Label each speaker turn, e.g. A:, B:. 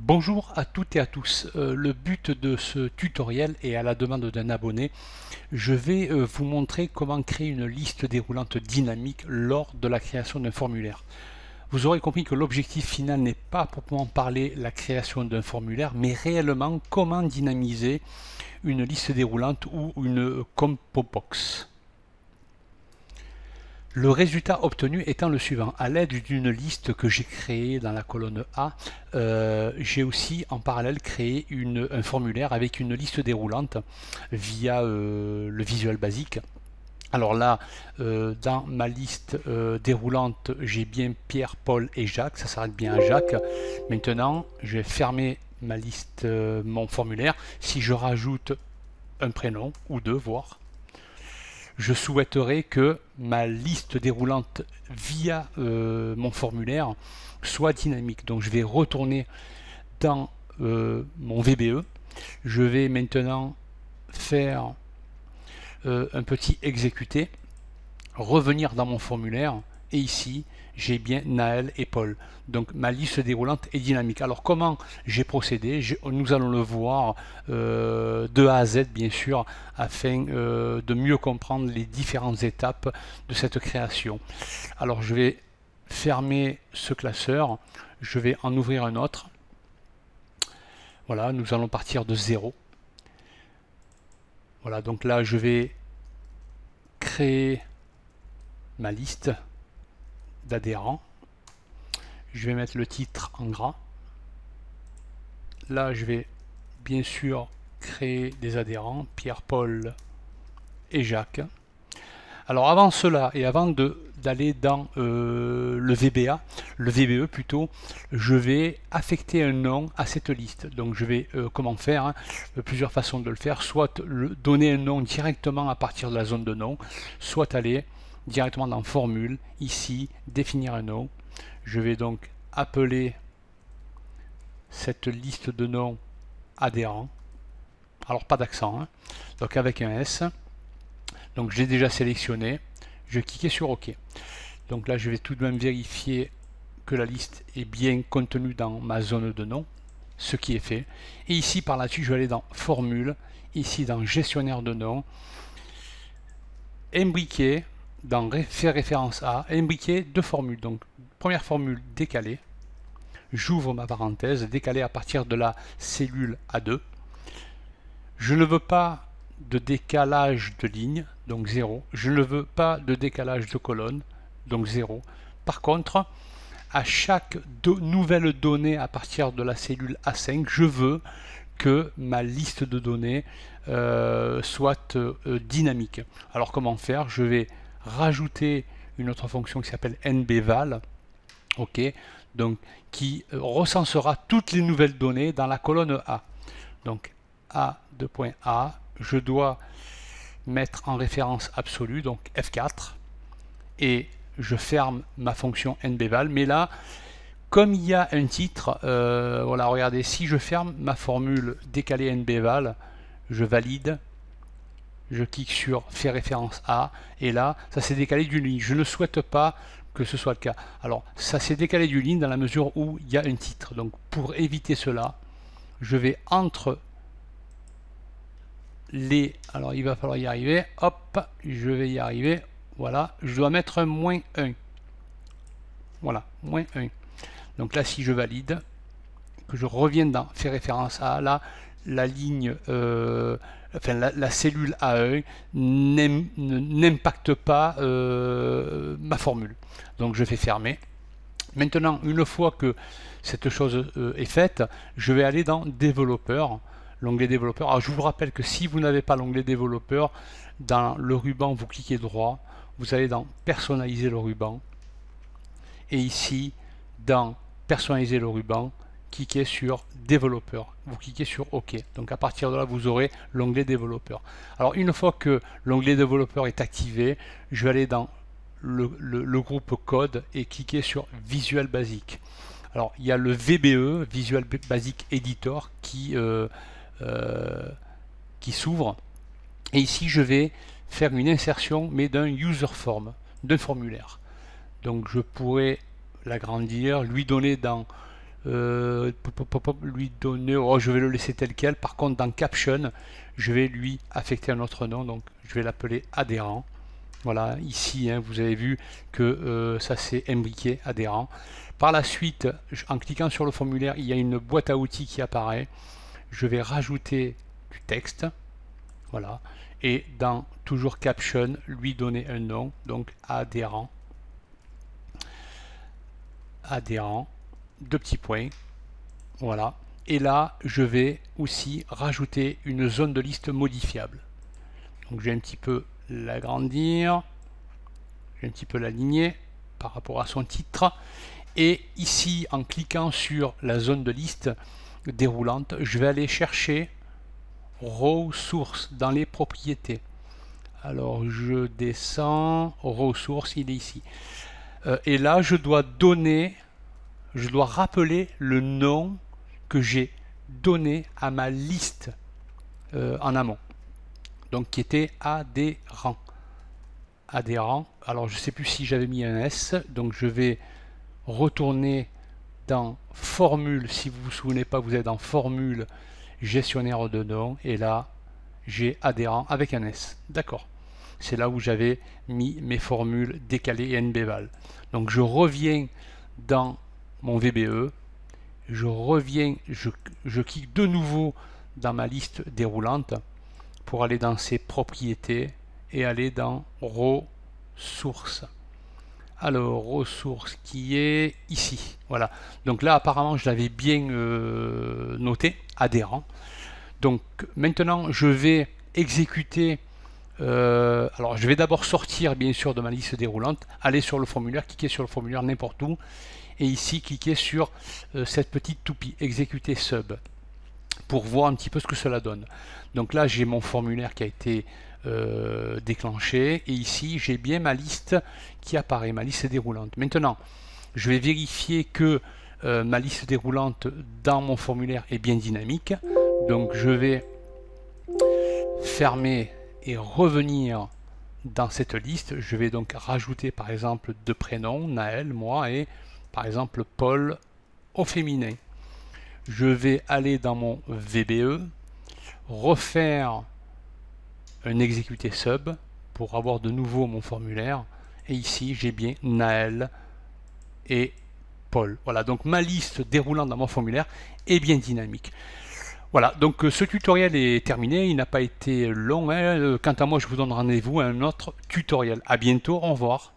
A: Bonjour à toutes et à tous. Euh, le but de ce tutoriel est à la demande d'un abonné. Je vais euh, vous montrer comment créer une liste déroulante dynamique lors de la création d'un formulaire. Vous aurez compris que l'objectif final n'est pas proprement parler la création d'un formulaire, mais réellement comment dynamiser une liste déroulante ou une compo box. Le résultat obtenu étant le suivant. À l'aide d'une liste que j'ai créée dans la colonne A, euh, j'ai aussi en parallèle créé un formulaire avec une liste déroulante via euh, le visuel basique. Alors là, euh, dans ma liste déroulante, j'ai bien Pierre, Paul et Jacques. Ça s'arrête bien à Jacques. Maintenant, je vais fermer ma liste, mon formulaire. Si je rajoute un prénom ou deux, voire, je souhaiterais que ma liste déroulante via euh, mon formulaire soit dynamique. Donc je vais retourner dans euh, mon VBE. Je vais maintenant faire euh, un petit exécuter, revenir dans mon formulaire et ici, j'ai bien Naël et Paul. Donc ma liste déroulante est dynamique. Alors comment j'ai procédé Nous allons le voir euh, de A à Z, bien sûr, afin euh, de mieux comprendre les différentes étapes de cette création. Alors je vais fermer ce classeur, je vais en ouvrir un autre. Voilà, nous allons partir de 0. Voilà, donc là, je vais créer ma liste d'adhérents. Je vais mettre le titre en gras. Là, je vais bien sûr créer des adhérents, Pierre, Paul et Jacques. Alors avant cela et avant d'aller dans euh, le VBA, le VBE plutôt, je vais affecter un nom à cette liste. Donc je vais euh, comment faire hein, euh, Plusieurs façons de le faire. Soit le, donner un nom directement à partir de la zone de nom, soit aller directement dans formule, ici, définir un nom. Je vais donc appeler cette liste de noms adhérents. Alors pas d'accent, hein. donc avec un S. Donc j'ai déjà sélectionné, je vais cliquer sur OK. Donc là je vais tout de même vérifier que la liste est bien contenue dans ma zone de nom, ce qui est fait. Et ici par là-dessus je vais aller dans formule, ici dans gestionnaire de noms imbriquer, dans faire référence à, imbriquer deux formules. Donc, première formule décalée, j'ouvre ma parenthèse, décalée à partir de la cellule A2. Je ne veux pas de décalage de ligne, donc 0. Je ne veux pas de décalage de colonne, donc 0. Par contre, à chaque nouvelle donnée à partir de la cellule A5, je veux que ma liste de données euh, soit euh, dynamique. Alors comment faire Je vais rajouter une autre fonction qui s'appelle nbval, ok, donc qui euh, recensera toutes les nouvelles données dans la colonne A. Donc A, 2.A, je dois mettre en référence absolue, donc F4, et je ferme ma fonction nbval, mais là, comme il y a un titre, euh, voilà, regardez, si je ferme ma formule décalée nbval, je valide, je clique sur faire référence à, et là, ça s'est décalé d'une ligne. Je ne souhaite pas que ce soit le cas. Alors, ça s'est décalé d'une ligne dans la mesure où il y a un titre. Donc, pour éviter cela, je vais entre les... Alors, il va falloir y arriver. Hop, je vais y arriver. Voilà, je dois mettre un moins 1. Voilà, moins 1. Donc là, si je valide, que je revienne dans faire référence à, là, la ligne, euh, enfin la, cellule à 1 e n'impacte pas euh, ma formule. Donc je fais fermer. Maintenant, une fois que cette chose euh, est faite, je vais aller dans développeur, l'onglet développeur. Ah, je vous rappelle que si vous n'avez pas l'onglet développeur, dans le ruban, vous cliquez droit, vous allez dans personnaliser le ruban, et ici, dans personnaliser le ruban, cliquez sur développeur. Vous cliquez sur OK. Donc à partir de là, vous aurez l'onglet développeur. Alors une fois que l'onglet développeur est activé, je vais aller dans le, groupe code et cliquer sur Visual Basic. Alors il y a le VBE, Visual Basic Editor, qui, euh, euh, qui s'ouvre. Et ici, je vais faire une insertion, mais d'un user form, d'un formulaire. Donc je pourrais l'agrandir, lui donner dans euh, lui donner, oh, je vais le laisser tel quel. Par contre, dans caption, je vais lui affecter un autre nom, donc je vais l'appeler adhérent. Voilà, ici, hein, vous avez vu que euh, ça s'est imbriqué, adhérent. Par la suite, en cliquant sur le formulaire, il y a une boîte à outils qui apparaît. Je vais rajouter du texte. Voilà. Et dans toujours caption, lui donner un nom, donc adhérent. Adhérent deux petits points. Voilà. Et là, je vais aussi rajouter une zone de liste modifiable. Donc je vais un petit peu l'agrandir, je un petit peu l'aligner par rapport à son titre. Et ici, en cliquant sur la zone de liste déroulante, je vais aller chercher row source dans les propriétés. Alors je descends, row source, il est ici. Euh, et là, je dois donner je dois rappeler le nom que j'ai donné à ma liste euh, en amont. Donc qui était adhérent. Adhérent. Alors je ne sais plus si j'avais mis un S, donc je vais retourner dans formule. Si vous ne vous souvenez pas, vous êtes dans formule gestionnaire de nom et là j'ai adhérent avec un S. D'accord. C'est là où j'avais mis mes formules décalées et NBVAL. Donc je reviens dans mon VBE, je reviens, je, clique de nouveau dans ma liste déroulante pour aller dans ses propriétés et aller dans ressources. Alors, ressources qui est ici. Voilà. Donc là, apparemment, je l'avais bien euh, noté, adhérent. Donc maintenant, je vais exécuter euh, alors je vais d'abord sortir bien sûr de ma liste déroulante, aller sur le formulaire, cliquer sur le formulaire n'importe où, et ici cliquer sur euh, cette petite toupie, exécuter sub, pour voir un petit peu ce que cela donne. Donc là j'ai mon formulaire qui a été euh, déclenché, et ici j'ai bien ma liste qui apparaît, ma liste déroulante. Maintenant, je vais vérifier que ma liste déroulante dans mon formulaire est bien dynamique, donc je vais fermer et revenir dans cette liste. Je vais donc rajouter par exemple deux prénoms, Naël, moi, et par exemple Paul au féminin. Je vais aller dans mon VBE, refaire un exécuté sub pour avoir de nouveau mon formulaire. Et ici, j'ai bien Naël et Paul. Voilà, donc ma liste déroulant dans mon formulaire est bien dynamique. Voilà, donc euh, ce tutoriel est terminé, il n'a pas été long. Hein. Euh, quant à moi, je vous donne rendez-vous à un autre tutoriel. À bientôt, au revoir.